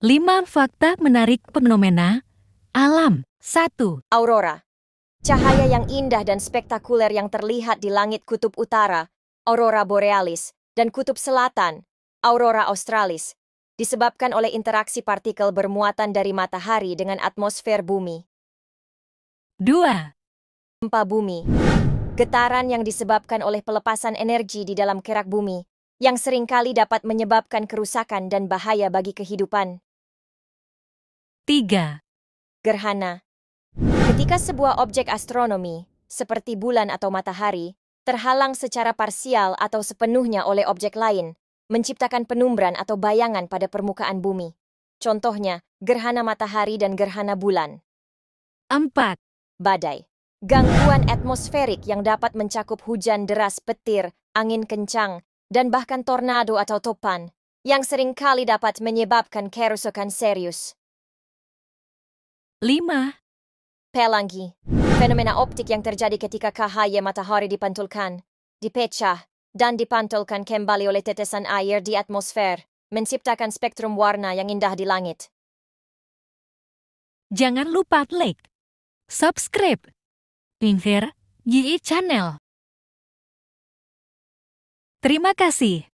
5 fakta menarik fenomena alam. 1. Aurora. Cahaya yang indah dan spektakuler yang terlihat di langit kutub utara, aurora borealis, dan kutub selatan, aurora australis, disebabkan oleh interaksi partikel bermuatan dari matahari dengan atmosfer bumi. 2. Gempa bumi. Getaran yang disebabkan oleh pelepasan energi di dalam kerak bumi, yang seringkali dapat menyebabkan kerusakan dan bahaya bagi kehidupan. 3. Gerhana Ketika sebuah objek astronomi, seperti bulan atau matahari, terhalang secara parsial atau sepenuhnya oleh objek lain, menciptakan penumbran atau bayangan pada permukaan bumi. Contohnya, gerhana matahari dan gerhana bulan. 4. Badai. Gangguan atmosferik yang dapat mencakup hujan deras petir, angin kencang, dan bahkan tornado atau topan, yang seringkali dapat menyebabkan kerusakan serius. 5. Pelangi, fenomena optik yang terjadi ketika cahaya matahari dipantulkan, dipecah, dan dipantulkan kembali oleh tetesan air di atmosfer, menciptakan spektrum warna yang indah di langit. Jangan lupa like, subscribe, pinggir, GI Channel. Terima kasih.